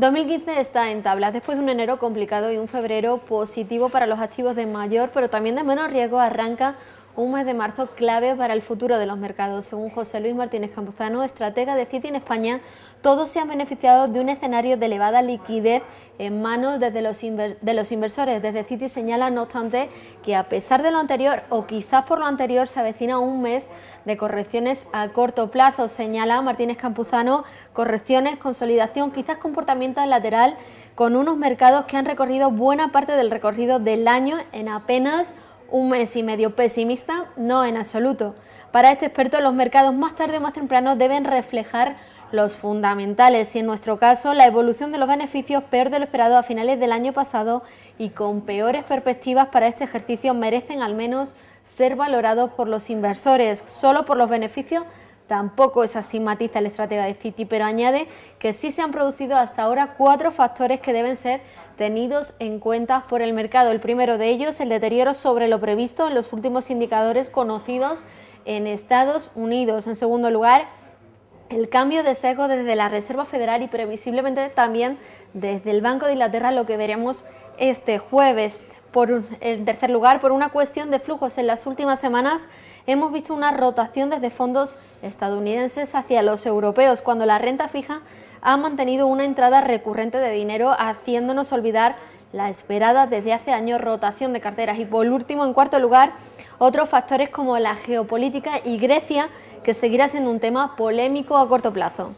2015 está en tablas después de un enero complicado y un febrero positivo para los activos de mayor pero también de menor riesgo arranca un mes de marzo clave para el futuro de los mercados. Según José Luis Martínez Campuzano, estratega de Citi en España, todos se han beneficiado de un escenario de elevada liquidez en manos los de los inversores. Desde Citi señala, no obstante, que a pesar de lo anterior, o quizás por lo anterior, se avecina un mes de correcciones a corto plazo, señala Martínez Campuzano, correcciones, consolidación, quizás comportamiento lateral con unos mercados que han recorrido buena parte del recorrido del año en apenas un mes y medio pesimista? No, en absoluto. Para este experto, los mercados más tarde o más temprano deben reflejar los fundamentales y en nuestro caso la evolución de los beneficios peor de lo esperado a finales del año pasado y con peores perspectivas para este ejercicio merecen al menos ser valorados por los inversores. Solo por los beneficios Tampoco es así, matiza el estratega de Citi, pero añade que sí se han producido hasta ahora cuatro factores que deben ser tenidos en cuenta por el mercado. El primero de ellos, el deterioro sobre lo previsto en los últimos indicadores conocidos en Estados Unidos. En segundo lugar, el cambio de sesgo desde la Reserva Federal y previsiblemente también desde el Banco de Inglaterra, lo que veremos este jueves. en tercer lugar, por una cuestión de flujos en las últimas semanas, hemos visto una rotación desde fondos estadounidenses hacia los europeos, cuando la renta fija ha mantenido una entrada recurrente de dinero, haciéndonos olvidar la esperada desde hace años rotación de carteras. Y por último, en cuarto lugar, otros factores como la geopolítica y Grecia, que seguirá siendo un tema polémico a corto plazo.